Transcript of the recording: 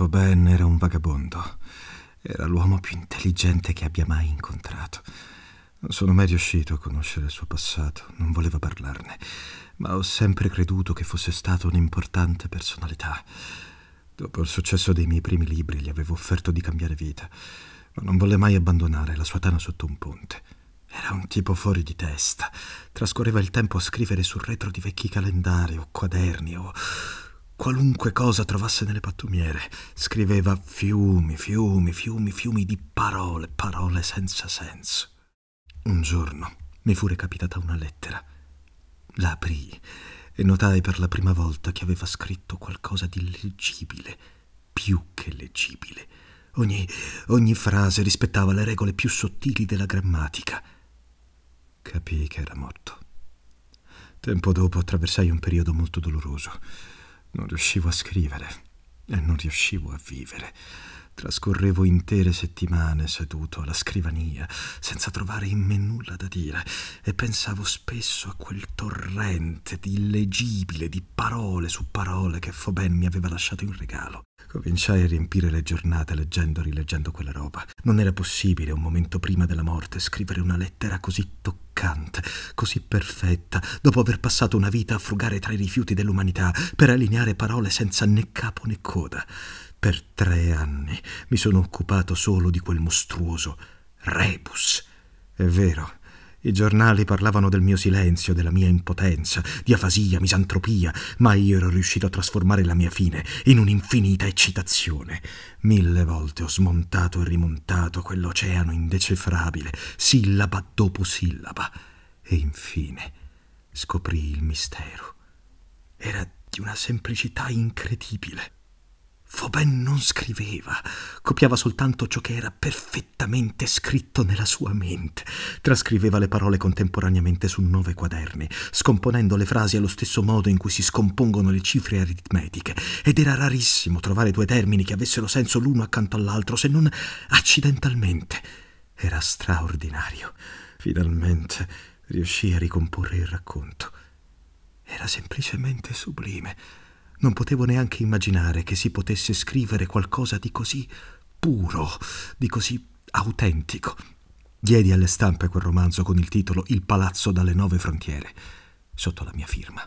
Rodolfo Ben era un vagabondo. Era l'uomo più intelligente che abbia mai incontrato. Non sono mai riuscito a conoscere il suo passato, non voleva parlarne, ma ho sempre creduto che fosse stato un'importante personalità. Dopo il successo dei miei primi libri gli avevo offerto di cambiare vita, ma non volle mai abbandonare la sua tana sotto un ponte. Era un tipo fuori di testa. Trascorreva il tempo a scrivere sul retro di vecchi calendari o quaderni o qualunque cosa trovasse nelle pattumiere. Scriveva fiumi, fiumi, fiumi, fiumi di parole, parole senza senso. Un giorno mi fu recapitata una lettera. La aprii e notai per la prima volta che aveva scritto qualcosa di leggibile, più che leggibile. Ogni, ogni frase rispettava le regole più sottili della grammatica. Capii che era morto. Tempo dopo attraversai un periodo molto doloroso. Non riuscivo a scrivere e non riuscivo a vivere. Trascorrevo intere settimane seduto alla scrivania, senza trovare in me nulla da dire, e pensavo spesso a quel torrente di illegibile, di parole su parole che Foben mi aveva lasciato in regalo. Cominciai a riempire le giornate leggendo e rileggendo quella roba. Non era possibile, un momento prima della morte, scrivere una lettera così toccante, così perfetta, dopo aver passato una vita a frugare tra i rifiuti dell'umanità, per allineare parole senza né capo né coda. Per tre anni mi sono occupato solo di quel mostruoso rebus. È vero, i giornali parlavano del mio silenzio, della mia impotenza, di afasia, misantropia, ma io ero riuscito a trasformare la mia fine in un'infinita eccitazione. Mille volte ho smontato e rimontato quell'oceano indecifrabile, sillaba dopo sillaba, e infine scoprì il mistero. Era di una semplicità incredibile. Foben non scriveva, copiava soltanto ciò che era perfettamente scritto nella sua mente. Trascriveva le parole contemporaneamente su nove quaderni, scomponendo le frasi allo stesso modo in cui si scompongono le cifre aritmetiche, ed era rarissimo trovare due termini che avessero senso l'uno accanto all'altro, se non accidentalmente. Era straordinario. Finalmente riuscì a ricomporre il racconto. Era semplicemente sublime. Non potevo neanche immaginare che si potesse scrivere qualcosa di così puro, di così autentico. Diedi alle stampe quel romanzo con il titolo Il palazzo dalle nove frontiere, sotto la mia firma.